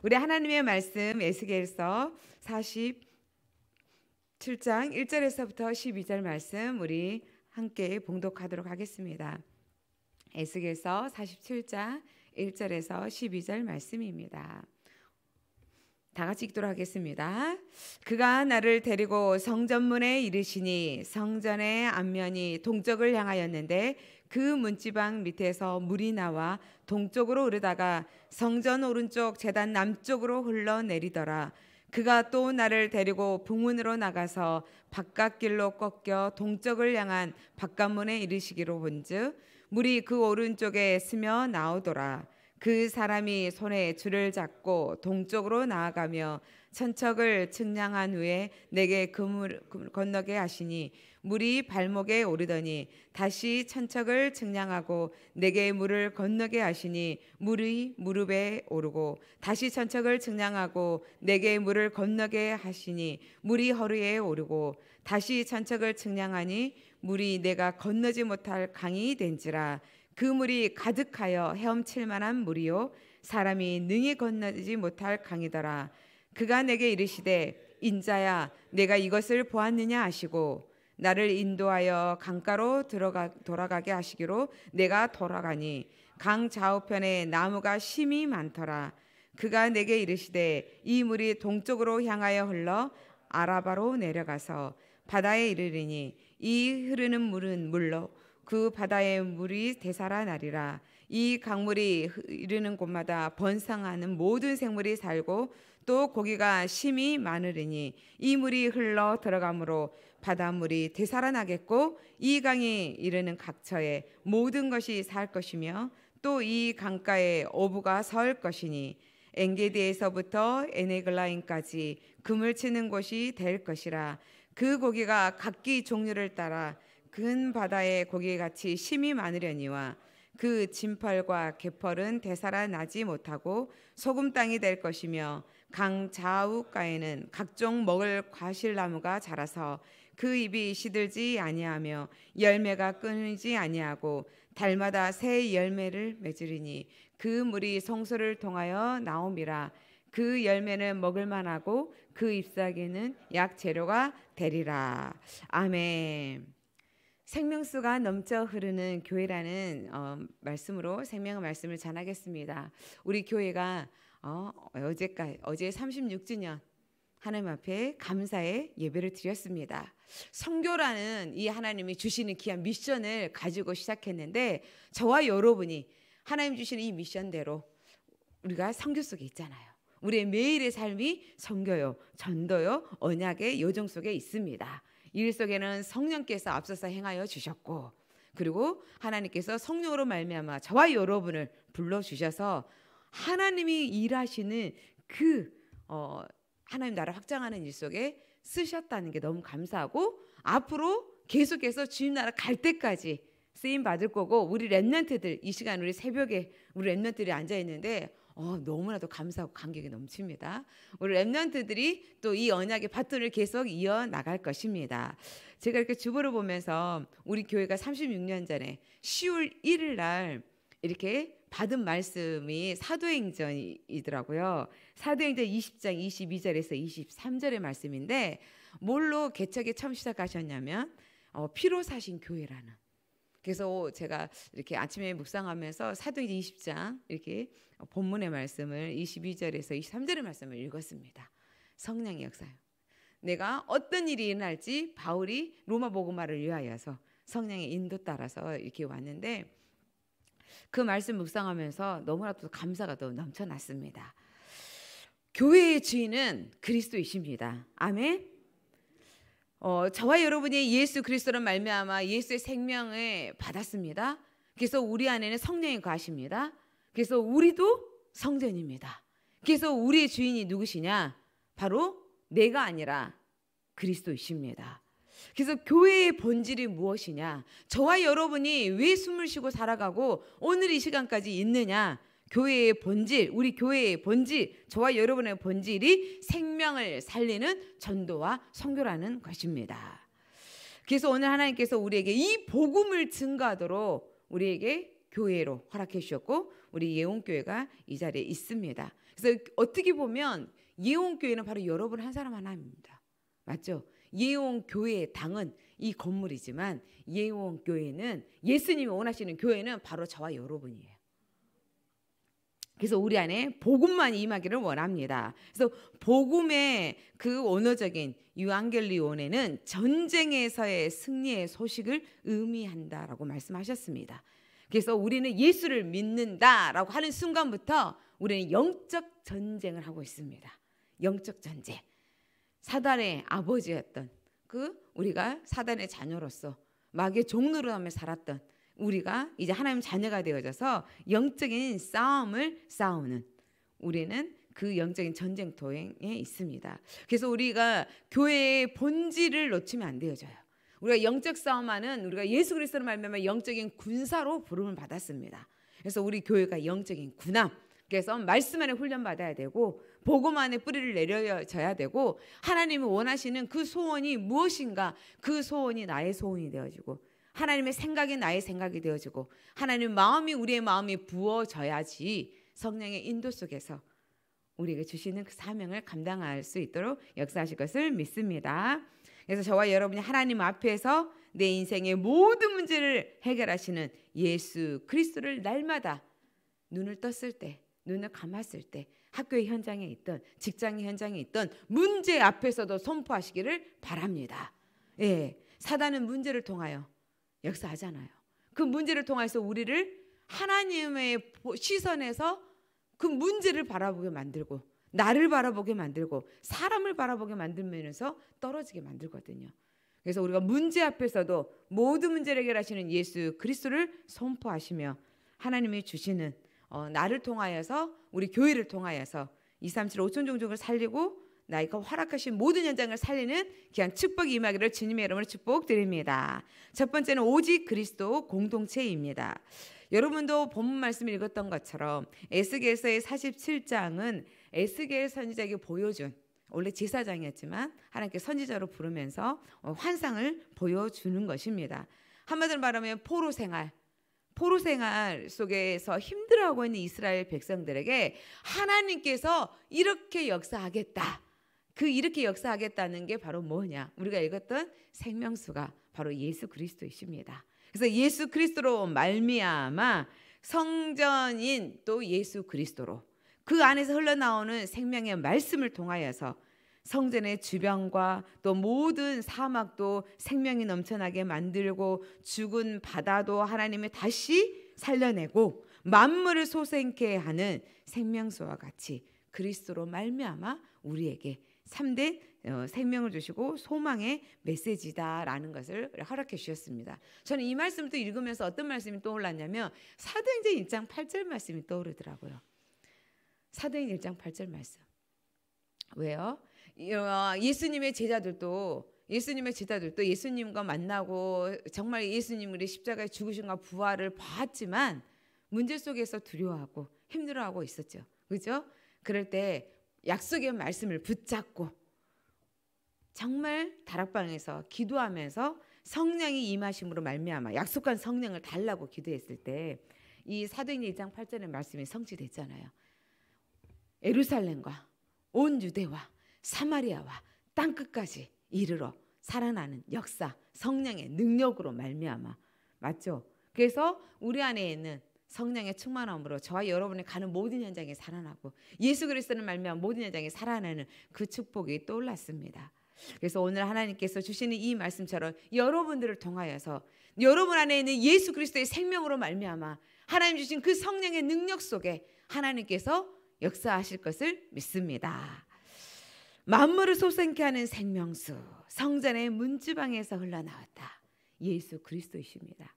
우리 하나님의 말씀 에스겔서 47장 1절에서부터 12절 말씀 우리 함께 봉독하도록 하겠습니다. 에스겔서 47장 1절에서 12절 말씀입니다. 다 같이 읽도록 하겠습니다. 그가 나를 데리고 성전문에 이르시니 성전의 앞면이 동쪽을 향하였는데 그 문지방 밑에서 물이 나와 동쪽으로 흐르다가 성전 오른쪽 제단 남쪽으로 흘러내리더라. 그가 또 나를 데리고 봉문으로 나가서 바깥길로 꺾여 동쪽을 향한 바깥문에 이르시기로 본즉 물이 그 오른쪽에 스며 나오더라. 그 사람이 손에 줄을 잡고 동쪽으로 나아가며 천척을 측량한 후에 내게 그물 건너게 하시니 물이 발목에 오르더니 다시 천척을 측량하고 내게 물을 건너게 하시니 물이 무릎에 오르고 다시 천척을 측량하고 내게 물을 건너게 하시니 물이 허리에 오르고 다시 천척을 측량하니 물이 내가 건너지 못할 강이 된지라 그물이 가득하여 헤엄칠 만한 물이요 사람이 능히 건너지 못할 강이더라 그가 내게 이르시되 인자야 내가 이것을 보았느냐 하시고 나를 인도하여 강가로 들어가 돌아가게 하시기로 내가 돌아가니 강 좌우편에 나무가 심이 많더라 그가 내게 이르시되 이 물이 동쪽으로 향하여 흘러 아라바로 내려가서 바다에 이르리니 이 흐르는 물은 물로 그 바다의 물이 되살아나리라. 이 강물이 흐르는 곳마다 번성하는 모든 생물이 살고 또 고기가 심히 많으리니 이 물이 흘러 들어가므로 바닷물이 되살아나겠고 이 강이 이르는 각처에 모든 것이 살 것이며 또 이 강가에 어부가 설 것이니 엔게디에서부터 에네글라인까지 금을 치는 곳이 될 것이라 그 고기가 각기 종류를 따라 근 바다에 고기같이 심이 많으려니와 그 진펄과 개펄은 되살아나지 못하고 소금 땅이 될 것이며 강 좌우가에는 각종 먹을 과실나무가 자라서 그 잎이 시들지 아니하며 열매가 끊이지 아니하고 달마다 새 열매를 맺으리니 그 물이 성소를 통하여 나옵니라그 열매는 먹을 만하고 그 잎사귀는 약 재료가 되리라 아멘. 생명수가 넘쳐 흐르는 교회라는 어, 말씀으로 생명의 말씀을 전하겠습니다. 우리 교회가 어, 어제까지 어제 36주년 하나님 앞에 감사의 예배를 드렸습니다. 성교라는 이 하나님이 주시는 귀한 미션을 가지고 시작했는데 저와 여러분이 하나님 주시는 이 미션대로 우리가 성교 속에 있잖아요. 우리의 매일의 삶이 성교요, 전도요, 언약의 요정 속에 있습니다. 일 속에는 성령께서 앞서서 행하여 주셨고 그리고 하나님께서 성령으로 말미암아 저와 여러분을 불러 주셔서 하나님이 일하시는 그 어, 하나님 나라 확장하는 일 속에 쓰셨다는 게 너무 감사하고 앞으로 계속해서 주님 나라 갈 때까지 쓰임 받을 거고 우리 랩런트들 이 시간 우리 새벽에 우리 랩런트들이 앉아 있는데 어, 너무나도 감사하고 감격이 넘칩니다. 우리 랩런트들이 또 이 언약의 밧줄을 계속 이어 나갈 것입니다. 제가 이렇게 주보를 보면서 우리 교회가 36년 전에 10월 1일 날 이렇게 받은 말씀이 사도행전이더라고요. 사도행전 20장 22절에서 23절의 말씀인데 뭘로 개척에 처음 시작하셨냐면 어, 피로 사신 교회라는 그래서 제가 이렇게 아침에 묵상하면서 사도행전 20장 이렇게 본문의 말씀을 22절에서 23절의 말씀을 읽었습니다. 성령의 역사요. 내가 어떤 일이 일어날지 바울이 로마 복음화를 위하여서 성령의 인도 따라서 이렇게 왔는데 그 말씀 묵상하면서 너무나도 감사가 더 넘쳐났습니다. 교회의 주인은 그리스도이십니다. 아멘. 어, 저와 여러분이 예수 그리스도로 말미암아 예수의 생명을 받았습니다. 그래서 우리 안에는 성령이 가십니다. 그래서 우리도 성전입니다. 그래서 우리의 주인이 누구시냐? 바로 내가 아니라 그리스도이십니다. 그래서 교회의 본질이 무엇이냐? 저와 여러분이 왜 숨을 쉬고 살아가고 오늘 이 시간까지 있느냐? 교회의 본질, 우리 교회의 본질, 저와 여러분의 본질이 생명을 살리는 전도와 성교라는 것입니다. 그래서 오늘 하나님께서 우리에게 이 복음을 증가하도록 우리에게 교회로 허락해 주셨고 우리 예원교회가 이 자리에 있습니다. 그래서 어떻게 보면 예원교회는 바로 여러분 한 사람 하나입니다. 맞죠? 예원교회의 당은 이 건물이지만 예원교회는 예수님이 원하시는 교회는 바로 저와 여러분이에요. 그래서 우리 안에 복음만 임하기를 원합니다. 그래서 복음의 그 원어적인 유앙겔리온에는 전쟁에서의 승리의 소식을 의미한다라고 말씀하셨습니다. 그래서 우리는 예수를 믿는다라고 하는 순간부터 우리는 영적 전쟁을 하고 있습니다. 영적 전쟁. 사단의 아버지였던 그 우리가 사단의 자녀로서 마귀의 종로로 하며 살았던 우리가 이제 하나님 자녀가 되어져서 영적인 싸움을 싸우는 우리는 그 영적인 전쟁도행에 있습니다. 그래서 우리가 교회의 본질을 놓치면 안 되어져요. 우리가 영적 싸움하는 우리가 예수 그리스도로 말미암아 영적인 군사로 부름을 받았습니다. 그래서 우리 교회가 영적인 군함. 그래서 말씀 안에 훈련받아야 되고 복음 안에 뿌리를 내려져야 되고 하나님이 원하시는 그 소원이 무엇인가 그 소원이 나의 소원이 되어지고 하나님의 생각이 나의 생각이 되어지고 하나님의 마음이 우리의 마음이 부어져야지 성령의 인도 속에서 우리에게 주시는 그 사명을 감당할 수 있도록 역사하실 것을 믿습니다. 그래서 저와 여러분이 하나님 앞에서 내 인생의 모든 문제를 해결하시는 예수 그리스도를 날마다 눈을 떴을 때, 눈을 감았을 때, 학교의 현장에 있던 직장의 현장에 있던 문제 앞에서도 선포하시기를 바랍니다. 예. 사단은 문제를 통하여 역사하잖아요. 그 문제를 통해서 우리를 하나님의 시선에서 그 문제를 바라보게 만들고 나를 바라보게 만들고 사람을 바라보게 만들면서 떨어지게 만들거든요. 그래서 우리가 문제 앞에서도 모든 문제를 해결하시는 예수 그리스도를 선포하시며 하나님이 주시는 어, 나를 통하여서 우리 교회를 통하여서 237 5천 종족을 살리고 나이가 허락하신 모든 현장을 살리는 귀한 축복이 임하기를 주님의 이름으로 축복드립니다. 첫 번째는 오직 그리스도 공동체입니다. 여러분도 본문 말씀을 읽었던 것처럼 에스겔서의 47장은 에스겔 선지자에게 보여준 원래 제사장이었지만 하나님께 선지자로 부르면서 어, 환상을 보여주는 것입니다. 한마디로 말하면 포로 생활, 포로 생활 속에서 힘들어하고 있는 이스라엘 백성들에게 하나님께서 이렇게 역사하겠다. 그 이렇게 역사하겠다는 게 바로 뭐냐? 우리가 읽었던 생명수가 바로 예수 그리스도이십니다. 그래서 예수 그리스도로 말미암아 성전인 또 예수 그리스도로 그 안에서 흘러나오는 생명의 말씀을 통하여서 성전의 주변과 또 모든 사막도 생명이 넘쳐나게 만들고 죽은 바다도 하나님의 다시 살려내고 만물을 소생케 하는 생명수와 같이 그리스도로 말미암아 우리에게 3대 어, 생명을 주시고 소망의 메시지다라는 것을 허락해 주셨습니다. 저는 이 말씀을 또 읽으면서 어떤 말씀이 떠올랐냐면 사도행전 1장 8절 말씀이 떠오르더라고요. 사도행전 1장 8절 말씀. 왜요? 어, 예수님의 제자들도 예수님의 제자들도 예수님과 만나고 정말 예수님의 십자가에 죽으신과 부활을 봤지만 문제 속에서 두려워하고 힘들어하고 있었죠. 그죠? 그럴 때 약속의 말씀을 붙잡고 정말 다락방에서 기도하면서 성령이 임하심으로 말미암아 약속한 성령을 달라고 기도했을 때 이 사도행전 2장 8절의 말씀이 성취됐잖아요. 에루살렘과 온 유대와 사마리아와 땅 끝까지 이르러 살아나는 역사 성령의 능력으로 말미암아 맞죠? 그래서 우리 안에 있는 성령의 충만함으로 저와 여러분이 가는 모든 현장에 살아나고 예수 그리스도는 말미암아 모든 현장에 살아나는 그 축복이 떠올랐습니다. 그래서 오늘 하나님께서 주시는 이 말씀처럼 여러분들을 통하여서 여러분 안에 있는 예수 그리스도의 생명으로 말미암아 하나님 주신 그 성령의 능력 속에 하나님께서 역사하실 것을 믿습니다. 만물을 소생케 하는 생명수 성전의 문지방에서 흘러나왔다. 예수 그리스도이십니다.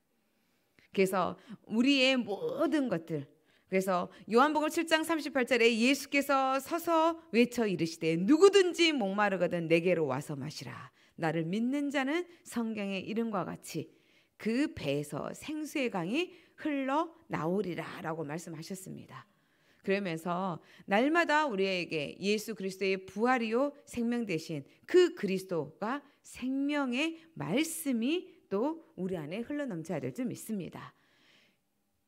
그래서 우리의 모든 것들 그래서 요한복음 7장 38절에 예수께서 서서 외쳐 이르시되 누구든지 목마르거든 내게로 와서 마시라. 나를 믿는 자는 성경의 이름과 같이 그 배에서 생수의 강이 흘러 나오리라라고 말씀하셨습니다. 그러면서 날마다 우리에게 예수 그리스도의 부활이요 생명 대신 그 그리스도가 생명의 말씀이 또 우리 안에 흘러넘쳐야 될줄 믿습니다.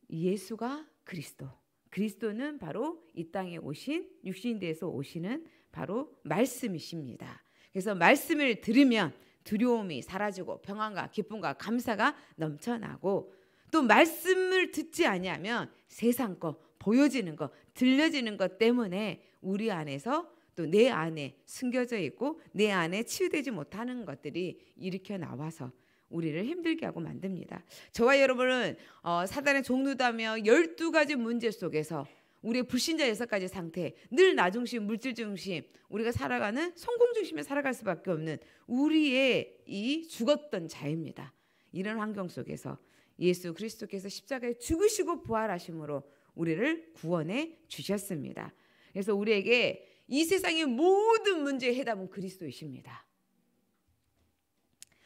예수가 그리스도. 그리스도는 바로 이 땅에 오신 육신 대에서 오시는 바로 말씀이십니다. 그래서 말씀을 들으면 두려움이 사라지고 평안과 기쁨과 감사가 넘쳐나고 또 말씀을 듣지 아니하면 세상 거 보여지는 거 들려지는 것 때문에 우리 안에서 또 내 안에 숨겨져 있고 내 안에 치유되지 못하는 것들이 일으켜 나와서 우리를 힘들게 하고 만듭니다. 저와 여러분은 어, 사단의 종류다며 12가지 문제 속에서 우리의 불신자 여섯 가지 상태, 늘나 중심, 물질 중심, 우리가 살아가는 성공 중심에 살아갈 수밖에 없는 우리의 이 죽었던 자입니다. 이런 환경 속에서 예수 그리스도께서 십자가에 죽으시고 부활하심으로 우리를 구원해 주셨습니다. 그래서 우리에게 이 세상의 모든 문제의 해답은 그리스도이십니다.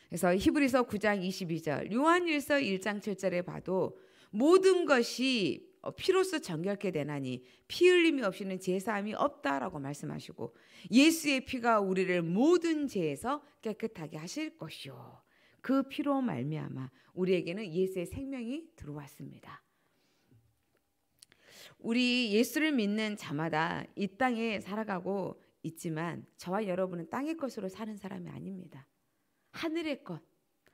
그래서 히브리서 9장 22절, 요한일서 1장 7절에 봐도 모든 것이 어, 피로써 정결케 되나니 피 흘림이 없이는 제사함이 없다라고 말씀하시고 예수의 피가 우리를 모든 죄에서 깨끗하게 하실 것이요. 그 피로 말미암아 우리에게는 예수의 생명이 들어왔습니다. 우리 예수를 믿는 자마다 이 땅에 살아가고 있지만 저와 여러분은 땅의 것으로 사는 사람이 아닙니다. 하늘의 것,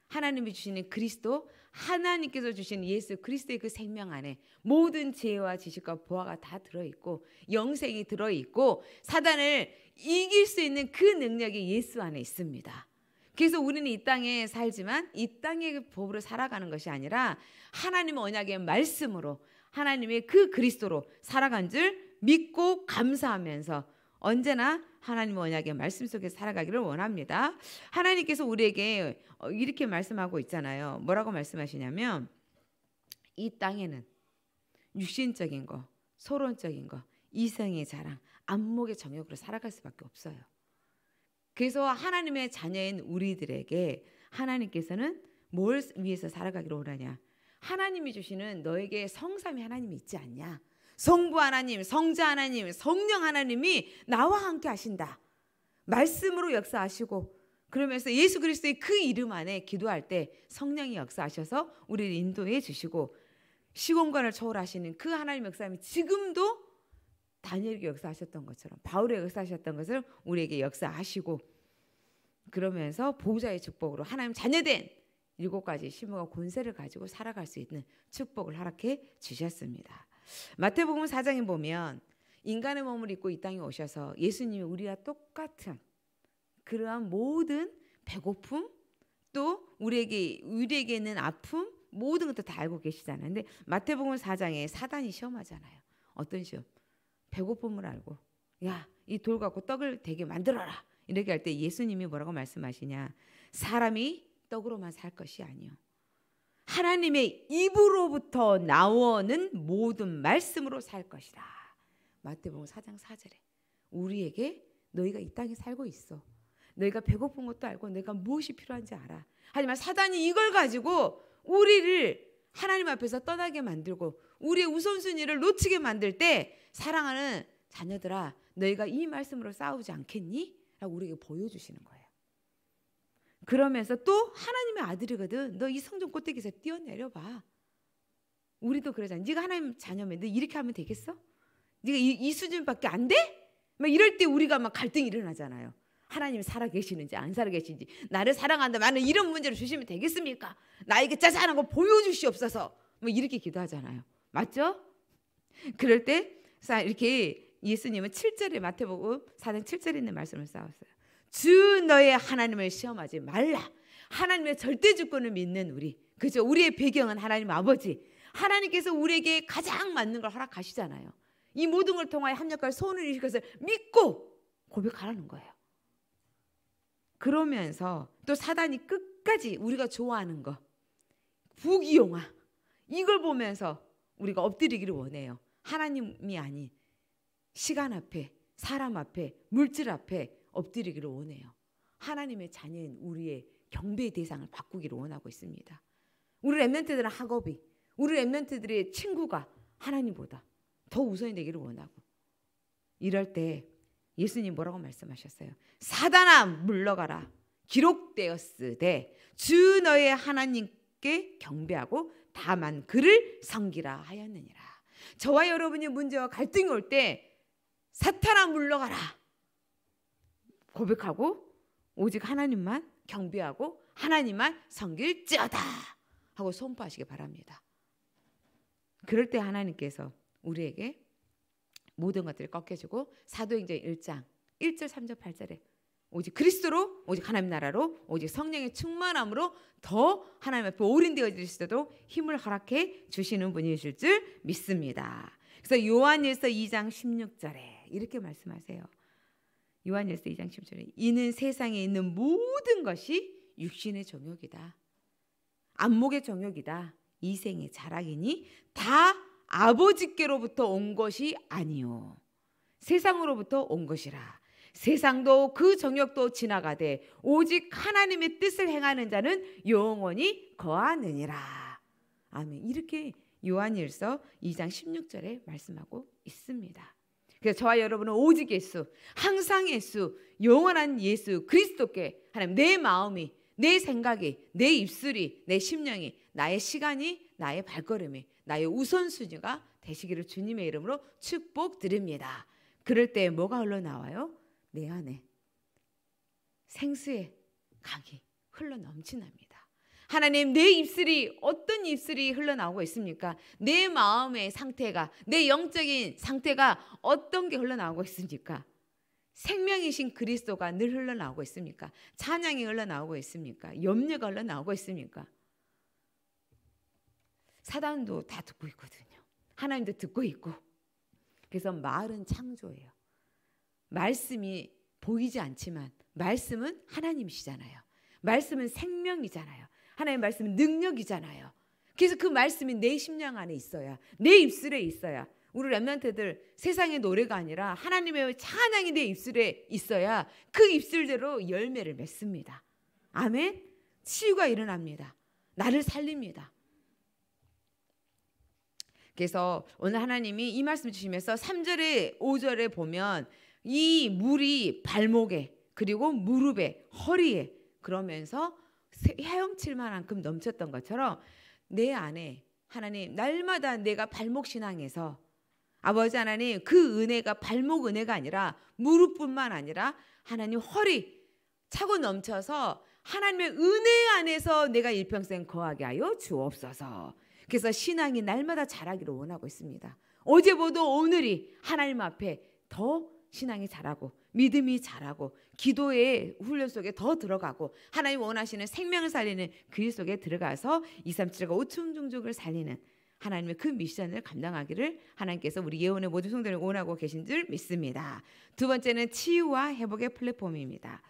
하나님이 주시는 그리스도, 하나님께서 주신 예수 그리스도의 그 생명 안에 모든 지혜와 지식과 보화가 다 들어있고 영생이 들어있고 사단을 이길 수 있는 그 능력이 예수 안에 있습니다. 그래서 우리는 이 땅에 살지만 이 땅의 그 법으로 살아가는 것이 아니라 하나님 언약의 말씀으로 하나님의 그 그리스도로 살아간 줄 믿고 감사하면서 언제나 하나님 언약의 말씀 속에 살아가기를 원합니다. 하나님께서 우리에게 어, 이렇게 말씀하고 있잖아요. 뭐라고 말씀하시냐면 이 땅에는 육신적인 거, 소론적인 거, 이성의 자랑, 안목의 정욕으로 살아갈 수밖에 없어요. 그래서 하나님의 자녀인 우리들에게 하나님께서는 뭘 위해서 살아가기를 원하냐? 하나님이 주시는 너에게 성삼위 하나님이 있지 않냐? 성부 하나님, 성자 하나님, 성령 하나님이 나와 함께 하신다. 말씀으로 역사하시고 그러면서 예수 그리스도의 그 이름 안에 기도할 때 성령이 역사하셔서 우리를 인도해 주시고 시공간을 초월하시는 그 하나님 역사함이 지금도 다니엘이 역사하셨던 것처럼 바울이 역사하셨던 것을 우리에게 역사하시고 그러면서 보호자의 축복으로 하나님 자녀된 일곱 가지 신부가 권세를 가지고 살아갈 수 있는 축복을 허락해 주셨습니다. 마태복음 4장에 보면 인간의 몸을 입고 이 땅에 오셔서 예수님이 우리와 똑같은 그러한 모든 배고픔 또 우리에게 우리에게 있는 아픔 모든 것도 다 알고 계시잖아요. 근데 마태복음 4장에 사단이 시험하잖아요. 어떤 시험? 배고픔을 알고 야, 이 돌 갖고 떡을 되게 만들어라. 이렇게 할 때 예수님이 뭐라고 말씀하시냐? 사람이 떡으로만 살 것이 아니요. 하나님의 입으로부터 나오는 모든 말씀으로 살 것이다. 마태복음 4장 4절에 우리에게 너희가 이 땅에 살고 있어. 너희가 배고픈 것도 알고 너가 무엇이 필요한지 알아. 하지만 사단이 이걸 가지고 우리를 하나님 앞에서 떠나게 만들고 우리의 우선순위를 놓치게 만들 때 사랑하는 자녀들아 너희가 이 말씀으로 싸우지 않겠니? 라고 우리에게 보여주시는 거예요. 그러면서 또 하나님의 아들이거든. 너 이 성전 꼭대기에서 뛰어내려 봐. 우리도 그러잖아. 네가 하나님 자녀면 너 이렇게 하면 되겠어? 네가 이, 이 수준밖에 안 돼? 막 이럴 때 우리가 막 갈등이 일어나잖아요. 하나님 살아계시는지 안 살아계시는지 나를 사랑한다 많은 이런 문제를 주시면 되겠습니까? 나에게 짜잔한 거 보여주시옵소서 뭐 이렇게 기도하잖아요 맞죠? 그럴 때 이렇게 예수님은 7절에 마태복음 4장 7절에 있는 말씀을 쌓았어요 주 너의 하나님을 시험하지 말라. 하나님의 절대 주권을 믿는 우리. 그죠? 우리의 배경은 하나님 아버지. 하나님께서 우리에게 가장 맞는 걸 허락하시잖아요. 이 모든 걸 통하여 합력할 소원을 이루실 것을 믿고 고백하라는 거예요. 그러면서 또 사단이 끝까지 우리가 좋아하는 거 부귀영화 이걸 보면서 우리가 엎드리기를 원해요. 하나님이 아닌 시간 앞에, 사람 앞에, 물질 앞에, 엎드리기를 원해요. 하나님의 자녀인 우리의 경배 대상을 바꾸기를 원하고 있습니다. 우리 랩런트들의 학업이 우리 랩런트들의 친구가 하나님보다 더 우선이 되기를 원하고 이럴 때 예수님 뭐라고 말씀하셨어요? 사단아 물러가라. 기록되었으되 주 너의 하나님께 경배하고 다만 그를 섬기라 하였느니라. 저와 여러분이 문제와 갈등이 올 때 사탄아 물러가라. 고백하고 오직 하나님만 경배하고 하나님만 섬길지어다 하고 선포하시기 바랍니다. 그럴 때 하나님께서 우리에게 모든 것들이 꺾여지고 사도행전 1장 1절 3절 8절에 오직 그리스도로 오직 하나님 나라로 오직 성령의 충만함으로 더 하나님 앞에 올인되어질 수도 힘을 허락해 주시는 분이실 줄 믿습니다. 그래서 요한일서 2장 16절에 이렇게 말씀하세요. 요한일서 2장 10절에 이는 세상에 있는 모든 것이 육신의 정욕이다. 안목의 정욕이다. 이생의 자락이니 다 아버지께로부터 온 것이 아니요 세상으로부터 온 것이라. 세상도 그 정욕도 지나가되 오직 하나님의 뜻을 행하는 자는 영원히 거하느니라. 아멘. 이렇게 요한일서 2장 16절에 말씀하고 있습니다. 그래서 저와 여러분은 오직 예수, 항상 예수, 영원한 예수 그리스도께 하나님 내 마음이, 내 생각이, 내 입술이, 내 심령이, 나의 시간이, 나의 발걸음이, 나의 우선순위가 되시기를 주님의 이름으로 축복드립니다. 그럴 때 뭐가 흘러나와요? 내 안에 생수의 강이 흘러넘치납니다. 하나님 내 입술이 어떤 입술이 흘러나오고 있습니까? 내 마음의 상태가 내 영적인 상태가 어떤 게 흘러나오고 있습니까? 생명이신 그리스도가 늘 흘러나오고 있습니까? 찬양이 흘러나오고 있습니까? 염려가 흘러나오고 있습니까? 사단도 다 듣고 있거든요. 하나님도 듣고 있고. 그래서 말은 창조예요. 말씀이 보이지 않지만 말씀은 하나님이시잖아요. 말씀은 생명이잖아요. 하나님의 말씀은 능력이잖아요. 그래서 그 말씀이 내 심령 안에 있어야 내 입술에 있어야 우리 랩런트들 세상의 노래가 아니라 하나님의 찬양이 내 입술에 있어야 그 입술대로 열매를 맺습니다. 아멘. 치유가 일어납니다. 나를 살립니다. 그래서 오늘 하나님이 이 말씀 주시면서 3절에 5절에 보면 이 물이 발목에 그리고 무릎에 허리에 그러면서 헤엄칠 만큼 넘쳤던 것처럼 내 안에 하나님 날마다 내가 발목 신앙에서 아버지 하나님 그 은혜가 발목 은혜가 아니라 무릎뿐만 아니라 하나님 허리 차고 넘쳐서 하나님의 은혜 안에서 내가 일평생 거하게 하여 주옵소서. 그래서 신앙이 날마다 자라기를 원하고 있습니다. 어제보다 오늘이 하나님 앞에 더 신앙이 자라고 믿음이 자라고 기도의 훈련 속에 더 들어가고 하나님 원하시는 생명을 살리는 그 일 속에 들어가서 237과 5천 종족을 살리는 하나님의 그 미션을 감당하기를 하나님께서 우리 예언의 모든 성도을 원하고 계신 줄 믿습니다. 두 번째는 치유와 회복의 플랫폼입니다.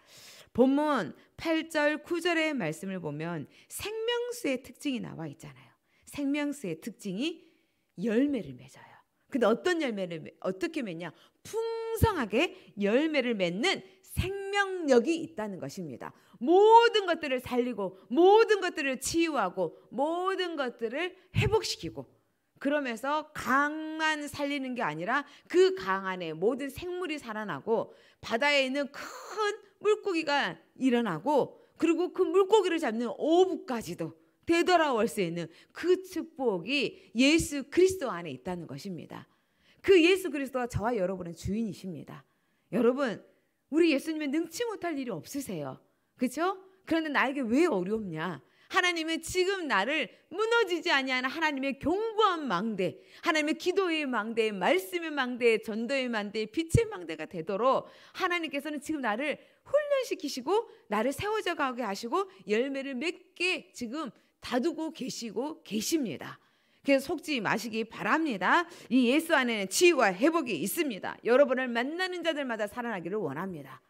본문 8절 9절의 말씀을 보면 생명수의 특징이 나와 있잖아요. 생명수의 특징이 열매를 맺어요. 근데 어떤 열매를 어떻게 맺냐? 풍성하게 열매를 맺는 생명력이 있다는 것입니다. 모든 것들을 살리고 모든 것들을 치유하고 모든 것들을 회복시키고 그러면서 강만 살리는 게 아니라 그 강 안에 모든 생물이 살아나고 바다에 있는 큰 물고기가 일어나고 그리고 그 물고기를 잡는 오부까지도 되돌아올 수 있는 그 축복이 예수 그리스도 안에 있다는 것입니다. 그 예수 그리스도가 저와 여러분의 주인이십니다. 여러분 우리 예수님은 능치 못할 일이 없으세요. 그렇죠? 그런데 나에게 왜 어렵냐? 하나님의 지금 나를 무너지지 아니하는 하나님의 경고한 망대, 하나님의 기도의 망대, 말씀의 망대, 전도의 망대, 빛의 망대가 되도록 하나님께서는 지금 나를 훈련시키시고 나를 세워져 가게 하시고 열매를 맺게 지금 다두고 계시고 계십니다. 그래서 속지 마시기 바랍니다. 이 예수 안에는 치유와 회복이 있습니다. 여러분을 만나는 자들마다 살아나기를 원합니다.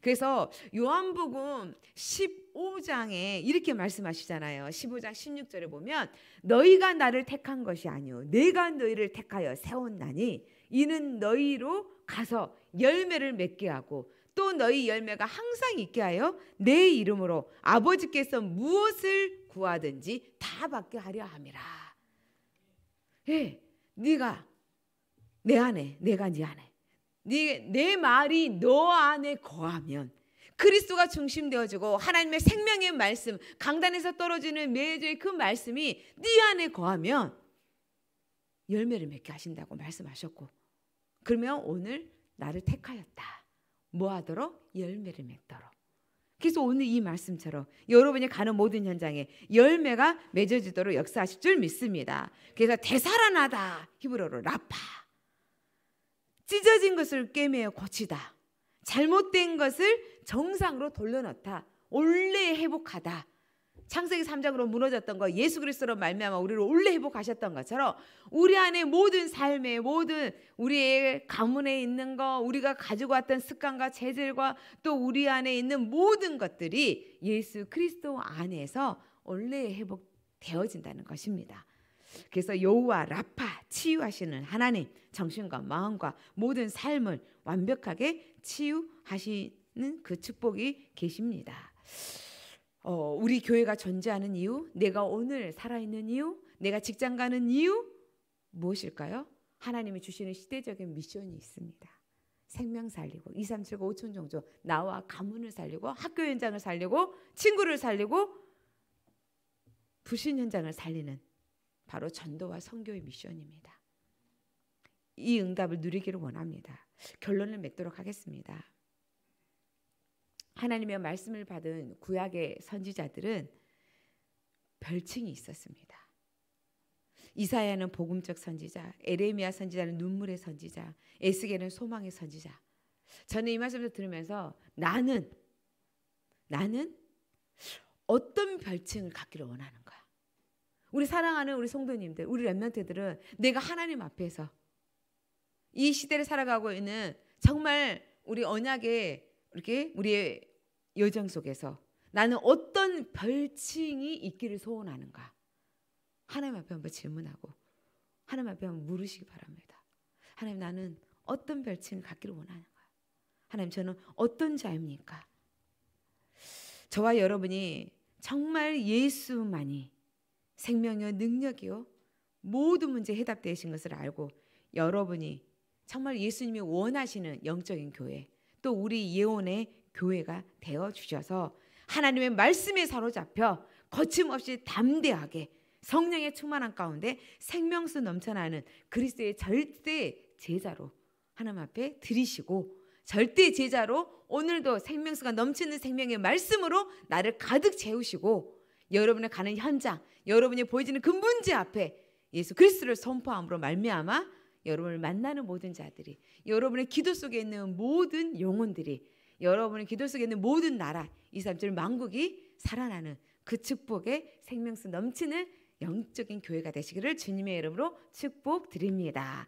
그래서 요한복음 15장에 이렇게 말씀하시잖아요. 15장 16절에 보면 너희가 나를 택한 것이 아니요 내가 너희를 택하여 세웠나니 이는 너희로 가서 열매를 맺게 하고 또 너희 열매가 항상 있게 하여 내 이름으로 아버지께서 무엇을 구하든지 다 받게 하려 함이라. 예, 네가 내 안에, 내가 네 안에. 네, 내 말이 너 안에 거하면 그리스도가 중심되어지고 하나님의 생명의 말씀, 강단에서 떨어지는 매주의 그 말씀이 네 안에 거하면 열매를 맺게 하신다고 말씀하셨고 그러면 오늘 나를 택하였다. 뭐하도록 열매를 맺도록 그래서 오늘 이 말씀처럼 여러분이 가는 모든 현장에 열매가 맺어지도록 역사하실 줄 믿습니다. 그래서 되살아나다 히브로로 라파 찢어진 것을 꿰매어 고치다 잘못된 것을 정상으로 돌려놓다 원래 회복하다 창세기 3장으로 무너졌던 것, 예수 그리스도로 말미암아 우리를 올래 회복하셨던 것처럼 우리 안에 모든 삶의 모든 우리의 가문에 있는 것, 우리가 가지고 왔던 습관과 재질과 또 우리 안에 있는 모든 것들이 예수 그리스도 안에서 올래 회복되어진다는 것입니다. 그래서 여호와 라파 치유하시는 하나님 정신과 마음과 모든 삶을 완벽하게 치유하시는 그 축복이 계십니다. 어, 우리 교회가 존재하는 이유, 내가 오늘 살아있는 이유, 내가 직장 가는 이유 무엇일까요? 하나님이 주시는 시대적인 미션이 있습니다. 생명 살리고 2, 3, 7, 5천 종조 나와 가문을 살리고 학교 현장을 살리고 친구를 살리고 불신 현장을 살리는 바로 전도와 선교의 미션입니다. 이 응답을 누리기를 원합니다. 결론을 맺도록 하겠습니다. 하나님의 말씀을 받은 구약의 선지자들은 별칭이 있었습니다. 이사야는 복음적 선지자, 에레미야 선지자는 눈물의 선지자, 에스겔은 소망의 선지자. 저는 이 말씀을 들으면서 나는 나는 어떤 별칭을 갖기를 원하는 거 우리 사랑하는 우리 성도님들, 우리 렘넌트들은 내가 하나님 앞에서 이 시대를 살아가고 있는 정말 우리 언약의 이렇게 우리의 여정 속에서 나는 어떤 별칭이 있기를 소원하는가? 하나님 앞에 한번 질문하고 하나님 앞에 한번 물으시기 바랍니다. 하나님 나는 어떤 별칭을 갖기를 원하는가? 하나님 저는 어떤 자입니까? 저와 여러분이 정말 예수만이 생명의 능력이요 모든 문제 해답되신 것을 알고 여러분이 정말 예수님이 원하시는 영적인 교회 또 우리 예원의 교회가 되어 주셔서 하나님의 말씀에 사로잡혀 거침없이 담대하게 성령의 충만한 가운데 생명수 넘쳐나는 그리스도의 절대 제자로 하나님 앞에 드리시고 절대 제자로 오늘도 생명수가 넘치는 생명의 말씀으로 나를 가득 채우시고 여러분의 가는 현장, 여러분이 보여지는 근본지 그 앞에 예수 그리스도를 선포함으로 말미암아 여러분을 만나는 모든 자들이 여러분의 기도 속에 있는 모든 영혼들이 여러분의 기도 속에 있는 모든 나라 이삼절 만국이 살아나는 그 축복의 생명수 넘치는 영적인 교회가 되시기를 주님의 이름으로 축복드립니다.